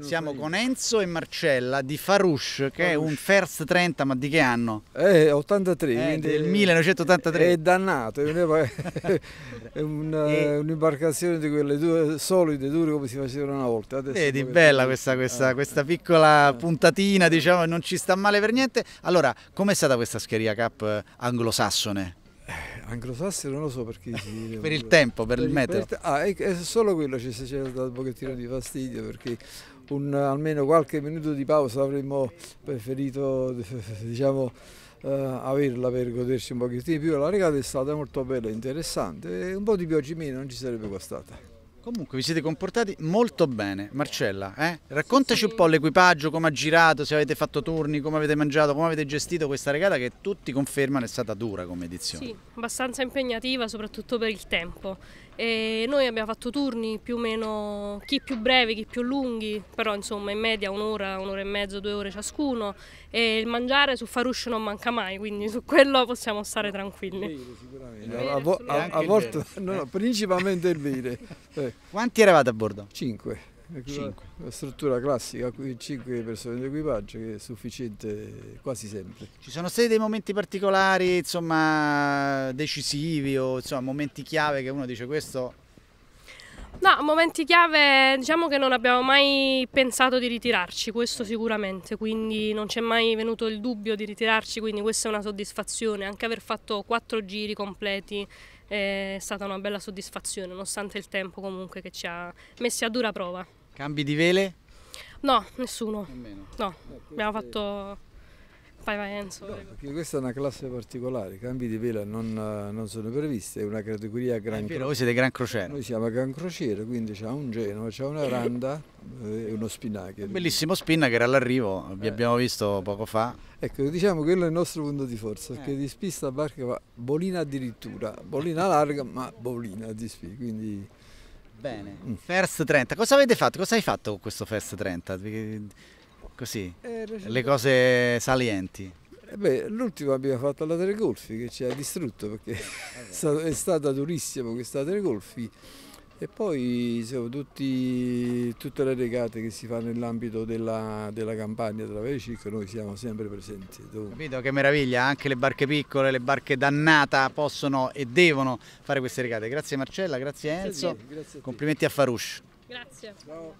Siamo con Enzo e Marcella di Farouche, che è un First 30, ma di che anno? Eh, eh, è 83. Eh, del 1983. È dannato, è eh. un'imbarcazione di quelle due, solide, dure come si facevano una volta. Adesso Vedi, bella questa, questa, ah. questa, piccola ah. puntatina, diciamo, non ci sta male per niente. Allora, com'è stata questa Scheria Cup anglosassone? anglosassone non lo so perché si... per il tempo, per, per il meteo. Per il ah, è, è, solo quello ci cioè, c'è dato un pochettino di fastidio perché un, almeno qualche minuto di pausa avremmo preferito diciamo, eh, averla per goderci un pochettino di più. La regata è stata molto bella e interessante e un po' di pioggia meno non ci sarebbe costata. Comunque vi siete comportati molto bene, Marcella, eh? raccontaci sì, sì. un po' l'equipaggio, come ha girato, se avete fatto turni, come avete mangiato, come avete gestito questa regata che tutti confermano è stata dura come edizione. Sì, abbastanza impegnativa soprattutto per il tempo. E noi abbiamo fatto turni più o meno, chi più brevi, chi più lunghi, però insomma in media un'ora, un'ora e mezzo, due ore ciascuno e il mangiare su Faruscio non manca mai, quindi su quello possiamo stare tranquilli. Il bere, sicuramente, il bere, a, a, a volte, no, no, principalmente il bere. Eh. Quanti eravate a bordo? Cinque. Cinque. La struttura classica, cinque persone d'equipaggio che è sufficiente quasi sempre. Ci sono stati dei momenti particolari, insomma, decisivi o insomma, momenti chiave che uno dice questo No, momenti chiave diciamo che non abbiamo mai pensato di ritirarci, questo sicuramente, quindi non c'è mai venuto il dubbio di ritirarci, quindi questa è una soddisfazione, anche aver fatto quattro giri completi eh, è stata una bella soddisfazione, nonostante il tempo comunque che ci ha messi a dura prova. Cambi di vele? No, nessuno. Nemmeno. No, abbiamo fatto Vai, vai Enzo. No, perché questa è una classe particolare, i cambi di vela non, eh, non sono previsti, è una categoria gran crociera. Voi siete gran crociera. Noi siamo gran crociera, quindi c'è un Genova, c'è una randa eh, e uno spinnaker. Un bellissimo spinnaker che era all'arrivo, vi eh. abbiamo visto poco fa. Ecco, diciamo che quello è il nostro punto di forza, eh. perché di spista barca va bolina addirittura, bolina larga ma bolina di spista, quindi... Bene, mm. First 30, cosa avete fatto? Cosa hai fatto con questo First 30? Così, eh, le cose salienti. Eh l'ultimo abbiamo fatto alla Telegolfi che ci ha distrutto perché eh, è, stato, è stata durissima questa Telegolfi e poi siamo tutti, tutte le regate che si fanno nell'ambito della, della campagna della Vecic, noi siamo sempre presenti. Dovunque. Capito che meraviglia, anche le barche piccole, le barche dannata possono e devono fare queste regate. Grazie Marcella, grazie Enzo, grazie a te, grazie a complimenti a Farush. Grazie. Ciao.